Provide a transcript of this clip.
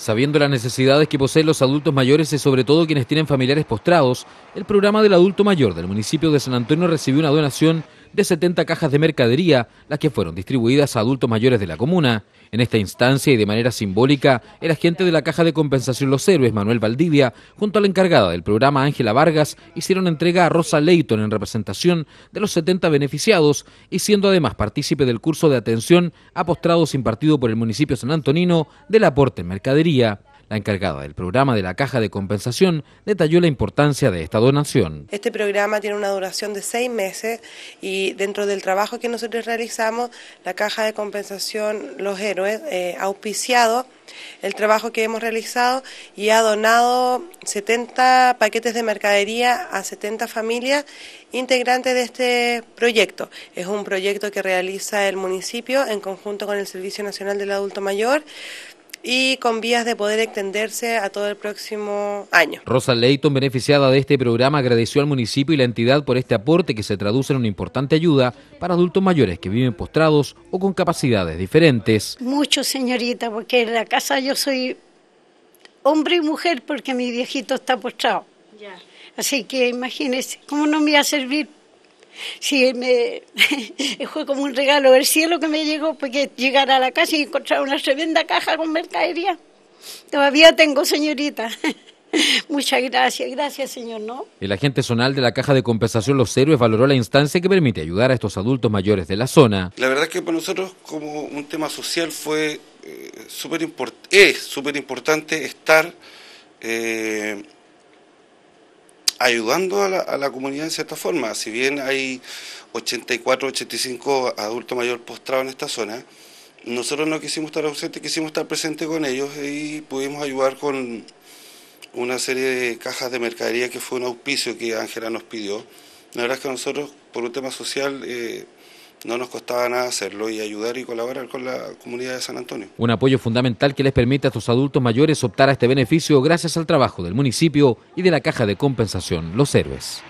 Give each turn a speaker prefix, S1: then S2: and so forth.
S1: Sabiendo las necesidades que poseen los adultos mayores y sobre todo quienes tienen familiares postrados, el programa del adulto mayor del municipio de San Antonio recibió una donación de 70 cajas de mercadería, las que fueron distribuidas a adultos mayores de la comuna. En esta instancia y de manera simbólica, el agente de la Caja de Compensación Los Héroes, Manuel Valdivia, junto a la encargada del programa Ángela Vargas, hicieron entrega a Rosa Leighton en representación de los 70 beneficiados y siendo además partícipe del curso de atención a postrados impartido por el municipio san Antonino del aporte en mercadería. La encargada del programa de la Caja de Compensación detalló la importancia de esta donación.
S2: Este programa tiene una duración de seis meses y dentro del trabajo que nosotros realizamos, la Caja de Compensación Los Héroes eh, ha auspiciado el trabajo que hemos realizado y ha donado 70 paquetes de mercadería a 70 familias integrantes de este proyecto. Es un proyecto que realiza el municipio en conjunto con el Servicio Nacional del Adulto Mayor y con vías de poder extenderse a todo el próximo año.
S1: Rosa Leighton, beneficiada de este programa, agradeció al municipio y la entidad por este aporte que se traduce en una importante ayuda para adultos mayores que viven postrados o con capacidades diferentes.
S3: Mucho, señorita, porque en la casa yo soy hombre y mujer porque mi viejito está postrado. Así que imagínese, ¿cómo no me va a servir Sí, me, fue como un regalo del cielo que me llegó, porque llegar a la casa y encontrar una tremenda caja con mercadería. Todavía tengo, señorita. Muchas gracias, gracias señor, ¿no?
S1: El agente zonal de la Caja de Compensación Los Héroes valoró la instancia que permite ayudar a estos adultos mayores de la zona.
S4: La verdad es que para nosotros como un tema social fue eh, súper es súper importante estar eh, ayudando a la, comunidad en cierta forma. Si bien hay 84, 85 adultos mayores postrados en esta zona, nosotros no quisimos estar ausentes, quisimos estar presentes con ellos y pudimos ayudar con una serie de cajas de mercadería que fue un auspicio que Ángela nos pidió. La verdad es que nosotros, por un tema social, eh, no nos costaba nada hacerlo y ayudar y colaborar con la comunidad de San Antonio.
S1: Un apoyo fundamental que les permite a estos adultos mayores optar a este beneficio gracias al trabajo del municipio y de la Caja de Compensación Los Héroes.